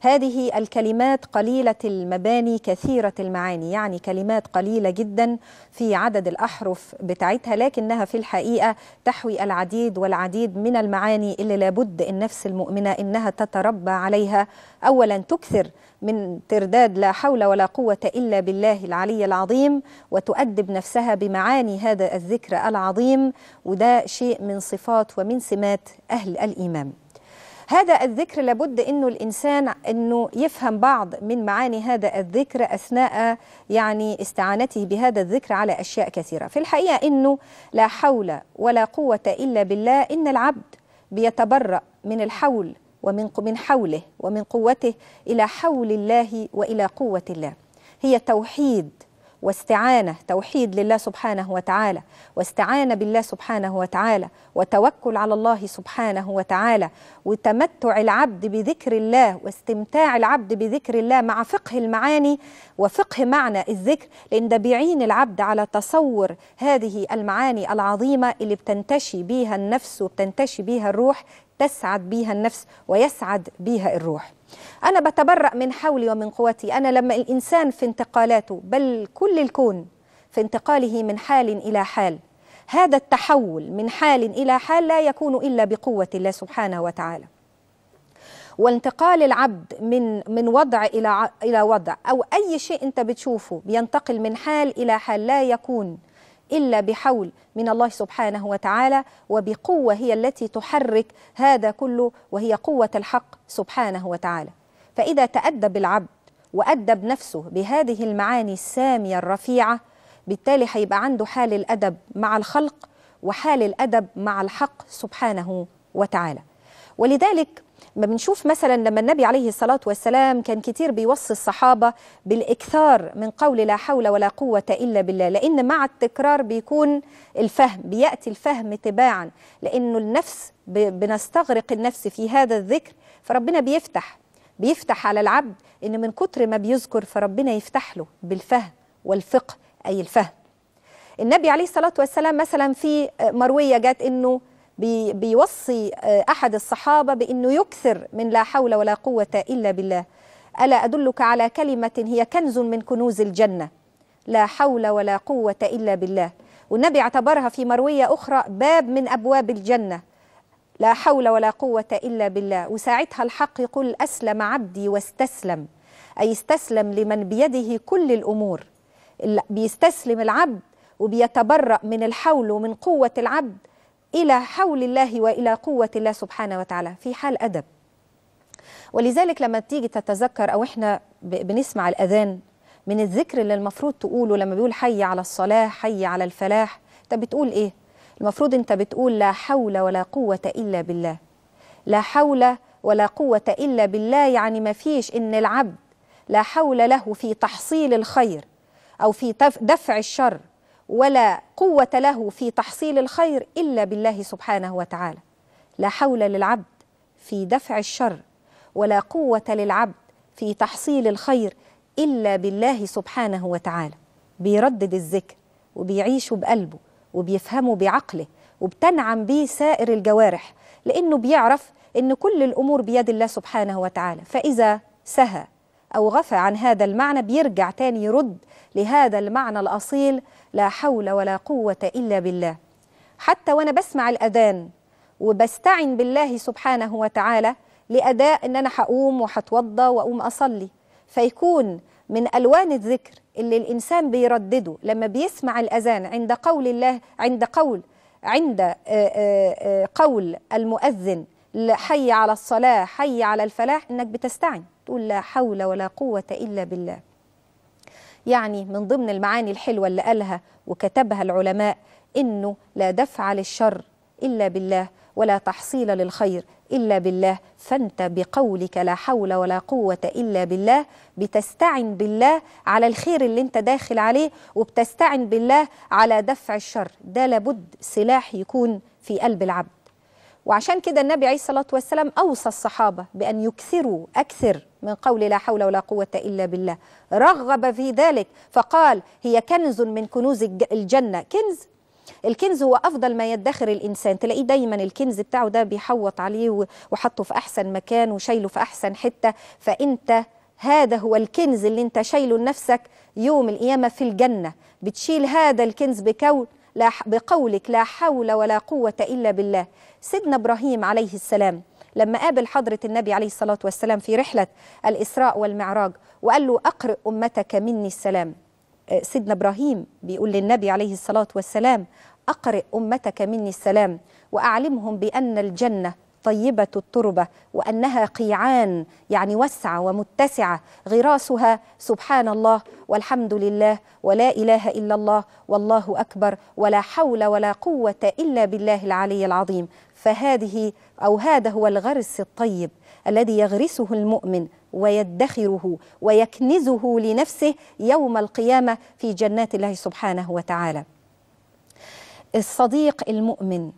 هذه الكلمات قليلة المباني كثيرة المعاني يعني كلمات قليلة جدا في عدد الأحرف بتاعتها لكنها في الحقيقة تحوي العديد والعديد من المعاني اللي لابد النفس المؤمنة إنها تتربى عليها أولا تكثر من ترداد لا حول ولا قوة إلا بالله العلي العظيم وتؤدب نفسها بمعاني هذا الذكر العظيم وده شيء من صفات ومن سمات أهل الإيمان هذا الذكر لابد انه الانسان انه يفهم بعض من معاني هذا الذكر اثناء يعني استعانته بهذا الذكر على اشياء كثيره في الحقيقه انه لا حول ولا قوه الا بالله ان العبد بيتبرأ من الحول ومن من حوله ومن قوته الى حول الله والى قوه الله هي توحيد واستعانة توحيد لله سبحانه وتعالى واستعانة بالله سبحانه وتعالى وتوكل على الله سبحانه وتعالى وتمتع العبد بذكر الله واستمتاع العبد بذكر الله مع فقه المعاني وفقه معنى الذكر لأن ده بيعين العبد على تصور هذه المعاني العظيمة اللي بتنتشي بيها النفس وبتنتشي بيها الروح تسعد بيها النفس ويسعد بيها الروح أنا بتبرأ من حولي ومن قوتي أنا لما الإنسان في انتقالاته بل كل الكون في انتقاله من حال إلى حال هذا التحول من حال إلى حال لا يكون إلا بقوة الله سبحانه وتعالى وانتقال العبد من من وضع الى الى وضع او اي شيء انت بتشوفه بينتقل من حال الى حال لا يكون إلا بحول من الله سبحانه وتعالى وبقوة هي التي تحرك هذا كله وهي قوة الحق سبحانه وتعالى فإذا تأدب العبد وأدب نفسه بهذه المعاني السامية الرفيعة بالتالي هيبقى عنده حال الأدب مع الخلق وحال الأدب مع الحق سبحانه وتعالى ولذلك ما بنشوف مثلا لما النبي عليه الصلاة والسلام كان كتير بيوصي الصحابة بالإكثار من قول لا حول ولا قوة إلا بالله لأن مع التكرار بيكون الفهم بيأتي الفهم تباعا لأنه النفس بنستغرق النفس في هذا الذكر فربنا بيفتح بيفتح على العبد إن من كتر ما بيذكر فربنا يفتح له بالفهم والفقه أي الفهم النبي عليه الصلاة والسلام مثلا في مروية جات إنه بيوصي آه، أحد الصحابة بأنه يكثر من لا حول ولا قوة إلا بالله ألا أدلك على كلمة هي كنز من كنوز الجنة لا حول ولا قوة إلا بالله والنبي اعتبرها في مروية أخرى باب من أبواب الجنة لا حول ولا قوة إلا بالله وساعتها الحق يقول أسلم عبدي واستسلم أي استسلم لمن بيده كل الأمور بيستسلم العبد وبيتبرأ من الحول ومن قوة العبد إلى حول الله وإلى قوة الله سبحانه وتعالى في حال أدب ولذلك لما تيجي تتذكر أو إحنا بنسمع الأذان من الذكر اللي المفروض تقوله لما بيقول حي على الصلاة حي على الفلاح أنت بتقول إيه؟ المفروض أنت بتقول لا حول ولا قوة إلا بالله لا حول ولا قوة إلا بالله يعني ما فيش إن العبد لا حول له في تحصيل الخير أو في دفع الشر ولا قوة له في تحصيل الخير إلا بالله سبحانه وتعالى لا حول للعبد في دفع الشر ولا قوة للعبد في تحصيل الخير إلا بالله سبحانه وتعالى بيردد الذكر وبيعيشه بقلبه وبيفهمه بعقله وبتنعم به سائر الجوارح لأنه بيعرف أن كل الأمور بيد الله سبحانه وتعالى فإذا سهى أو غفى عن هذا المعنى بيرجع تاني يرد لهذا المعنى الأصيل لا حول ولا قوة إلا بالله حتى وأنا بسمع الأذان وبستعن بالله سبحانه وتعالى لأداء أن أنا هقوم وحتوضى وأقوم أصلي فيكون من ألوان الذكر اللي الإنسان بيردده لما بيسمع الأذان عند قول الله عند قول عند قول المؤذن حي على الصلاة حي على الفلاح إنك بتستعن تقول لا حول ولا قوة إلا بالله يعني من ضمن المعاني الحلوة اللي قالها وكتبها العلماء إنه لا دفع للشر إلا بالله ولا تحصيل للخير إلا بالله فأنت بقولك لا حول ولا قوة إلا بالله بتستعن بالله على الخير اللي أنت داخل عليه وبتستعن بالله على دفع الشر ده لابد سلاح يكون في قلب العبد وعشان كده النبي عليه الصلاة والسلام أوصى الصحابة بأن يكثروا أكثر من قول لا حول ولا قوة إلا بالله رغب في ذلك فقال هي كنز من كنوز الجنة كنز الكنز هو افضل ما يدخر الانسان تلاقيه دايما الكنز بتاعه ده بيحوط عليه وحطه في احسن مكان وشايله في احسن حته فانت هذا هو الكنز اللي انت شايله لنفسك يوم القيامه في الجنه بتشيل هذا الكنز بكون لا بقولك لا حول ولا قوة إلا بالله سيدنا إبراهيم عليه السلام لما قابل حضرة النبي عليه الصلاة والسلام في رحلة الإسراء والمعراج وقال له أقرئ أمتك مني السلام آه، سيدنا إبراهيم بيقول للنبي عليه الصلاة والسلام أقرئ أمتك مني السلام وأعلمهم بأن الجنة طيبة التربة وأنها قيعان يعني واسعة ومتسعة غراسها سبحان الله والحمد لله ولا إله إلا الله والله أكبر ولا حول ولا قوة إلا بالله العلي العظيم فهذه أو هذا هو الغرس الطيب الذي يغرسه المؤمن ويدخره ويكنزه لنفسه يوم القيامة في جنات الله سبحانه وتعالى الصديق المؤمن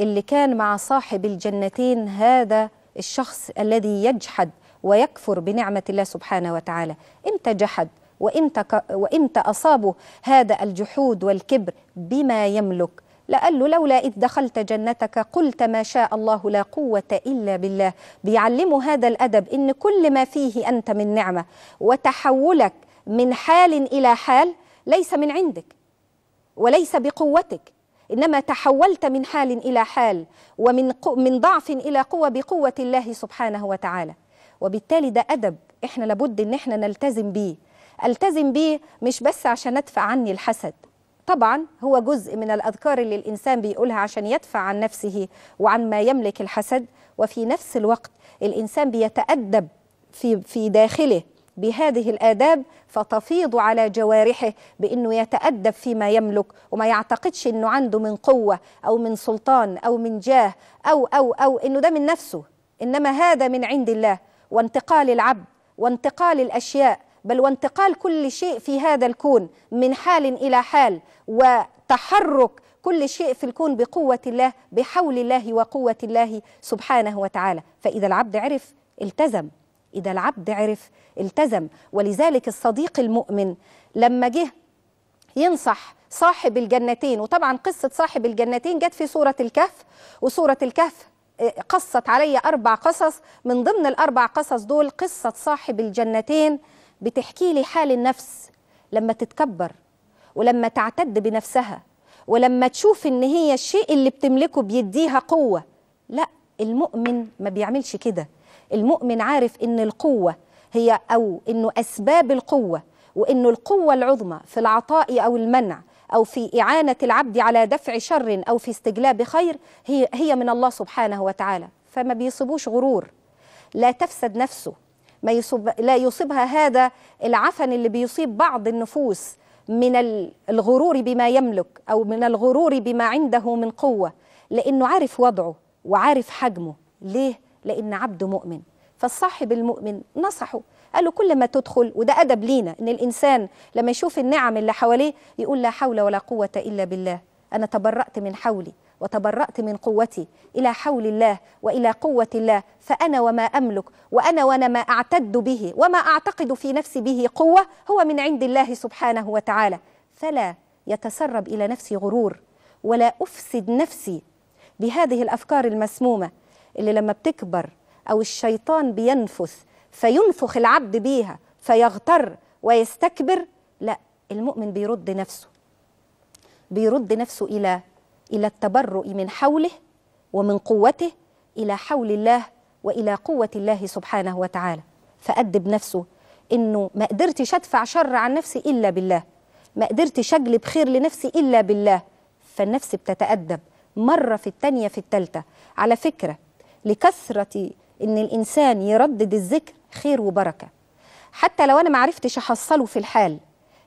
اللي كان مع صاحب الجنتين هذا الشخص الذي يجحد ويكفر بنعمة الله سبحانه وتعالى إمتى جحد وإمتى, ك... وإمتى أصابه هذا الجحود والكبر بما يملك لقال له لولا إذ دخلت جنتك قلت ما شاء الله لا قوة إلا بالله بيعلمه هذا الأدب إن كل ما فيه أنت من نعمة وتحولك من حال إلى حال ليس من عندك وليس بقوتك إنما تحولت من حال إلى حال ومن من ضعف إلى قوة بقوة الله سبحانه وتعالى وبالتالي ده أدب إحنا لابد إن إحنا نلتزم بيه ألتزم بيه مش بس عشان أدفع عني الحسد طبعا هو جزء من الأذكار اللي الإنسان بيقولها عشان يدفع عن نفسه وعن ما يملك الحسد وفي نفس الوقت الإنسان بيتأدب في, في داخله بهذه الآداب فتفيض على جوارحه بأنه يتأدب فيما يملك وما يعتقدش أنه عنده من قوة أو من سلطان أو من جاه أو أو أو أنه ده من نفسه إنما هذا من عند الله وانتقال العبد وانتقال الأشياء بل وانتقال كل شيء في هذا الكون من حال إلى حال وتحرك كل شيء في الكون بقوة الله بحول الله وقوة الله سبحانه وتعالى فإذا العبد عرف التزم إذا العبد عرف التزم ولذلك الصديق المؤمن لما جه ينصح صاحب الجنتين وطبعا قصة صاحب الجنتين جت في سورة الكهف وسورة الكهف آه، قصت علي أربع قصص من ضمن الأربع قصص دول قصة صاحب الجنتين بتحكي لي حال النفس لما تتكبر ولما تعتد بنفسها ولما تشوف ان هي الشيء اللي بتملكه بيديها قوة لا المؤمن ما بيعملش كده المؤمن عارف ان القوة هي او انه اسباب القوة وانه القوة العظمى في العطاء او المنع أو في إعانة العبد على دفع شر أو في استجلاب خير هي, هي من الله سبحانه وتعالى فما بيصيبوش غرور لا تفسد نفسه ما يصب لا يصيبها هذا العفن اللي بيصيب بعض النفوس من الغرور بما يملك أو من الغرور بما عنده من قوة لأنه عارف وضعه وعارف حجمه ليه؟ لأن عبده مؤمن فالصاحب المؤمن نصحه قال له كل ما تدخل وده أدب لينا إن الإنسان لما يشوف النعم اللي حواليه يقول لا حول ولا قوة إلا بالله أنا تبرأت من حولي وتبرأت من قوتي إلى حول الله وإلى قوة الله فأنا وما أملك وأنا وأنا ما أعتد به وما أعتقد في نفسي به قوة هو من عند الله سبحانه وتعالى فلا يتسرب إلى نفسي غرور ولا أفسد نفسي بهذه الأفكار المسمومة اللي لما بتكبر أو الشيطان بينفث فينفخ العبد بيها فيغتر ويستكبر لا المؤمن بيرد نفسه بيرد نفسه إلى إلى التبرؤ من حوله ومن قوته إلى حول الله وإلى قوة الله سبحانه وتعالى فأدب نفسه إنه ما قدرتش أدفع شر عن نفسي إلا بالله ما قدرتش أجلب خير لنفسي إلا بالله فالنفس بتتأدب مرة في التانية في التالتة على فكرة لكثرة إن الإنسان يردد الذكر خير وبركة حتى لو أنا معرفتش أحصله في الحال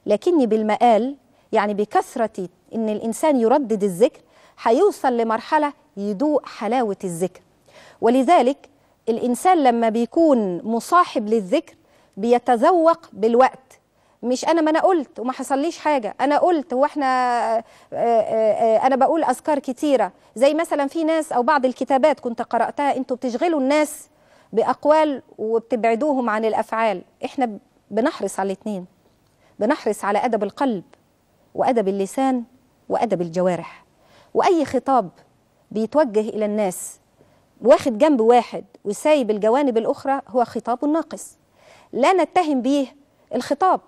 لكني بالمقال يعني بكثرة إن الإنسان يردد الذكر هيوصل لمرحلة يدوق حلاوة الذكر ولذلك الإنسان لما بيكون مصاحب للذكر بيتذوق بالوقت مش انا ما انا قلت وما حصليش حاجه انا قلت واحنا آآ آه، آآ آه، آه، انا بقول اذكار كتيره زي مثلا في ناس او بعض الكتابات كنت قراتها انتوا بتشغلوا الناس باقوال وبتبعدوهم عن الافعال احنا بنحرص على الاثنين بنحرص على ادب القلب وادب اللسان وادب الجوارح واي خطاب بيتوجه الى الناس واخد جنب واحد وسايب الجوانب الاخرى هو خطاب ناقص لا نتهم به الخطاب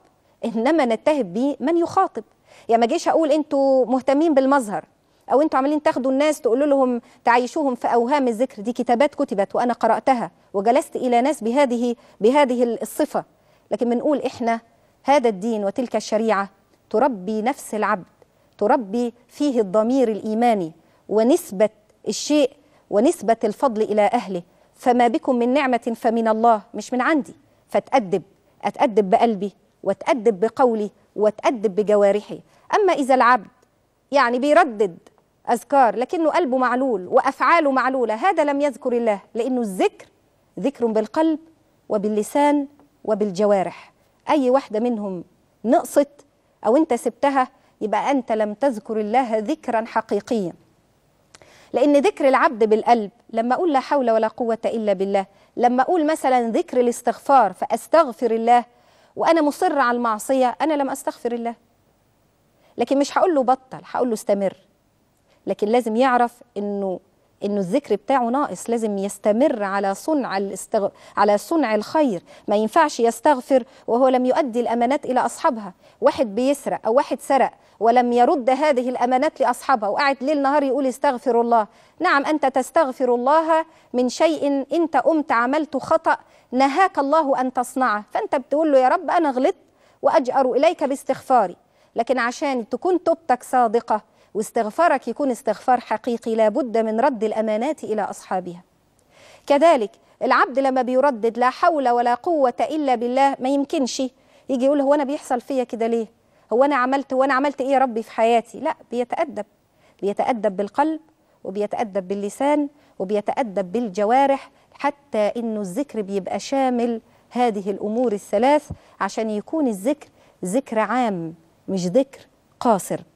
انما نتهم بيه من يخاطب يا يعني ما جيش اقول انتوا مهتمين بالمظهر او انتوا عاملين تاخدوا الناس تقولوا لهم تعيشوهم في اوهام الذكر دي كتابات كتبت وانا قراتها وجلست الى ناس بهذه بهذه الصفه لكن بنقول احنا هذا الدين وتلك الشريعه تربي نفس العبد تربي فيه الضمير الايماني ونسبه الشيء ونسبه الفضل الى اهله فما بكم من نعمه فمن الله مش من عندي فاتادب اتادب بقلبي وتأدب بقولي وتأدب بجوارحي أما إذا العبد يعني بيردد أذكار لكنه قلبه معلول وأفعاله معلولة هذا لم يذكر الله لأنه الذكر ذكر بالقلب وباللسان وبالجوارح أي واحدة منهم نقصت أو أنت سبتها يبقى أنت لم تذكر الله ذكرا حقيقيا لأن ذكر العبد بالقلب لما أقول لا حول ولا قوة إلا بالله لما أقول مثلا ذكر الاستغفار فأستغفر الله وانا مصر على المعصيه انا لم استغفر الله لكن مش هقول له بطل هقول له استمر لكن لازم يعرف انه انه الذكر بتاعه ناقص لازم يستمر على صنع الاستغ... على صنع الخير ما ينفعش يستغفر وهو لم يؤدي الامانات الى اصحابها واحد بيسرق او واحد سرق ولم يرد هذه الامانات لاصحابها وقعد ليل نهار يقول استغفر الله نعم انت تستغفر الله من شيء انت قمت عملته خطا نهاك الله ان تصنعه فانت بتقول له يا رب انا غلطت واجأر اليك باستغفاري لكن عشان تكون توبتك صادقه واستغفارك يكون استغفار حقيقي لابد من رد الأمانات إلى أصحابها كذلك العبد لما بيردد لا حول ولا قوة إلا بالله ما يمكنش يجي يقول هو أنا بيحصل فيا كده ليه هو أنا عملت وانا عملت إيه يا ربي في حياتي لا بيتأدب بيتأدب بالقلب وبيتأدب باللسان وبيتأدب بالجوارح حتى إنه الذكر بيبقى شامل هذه الأمور الثلاث عشان يكون الذكر ذكر عام مش ذكر قاصر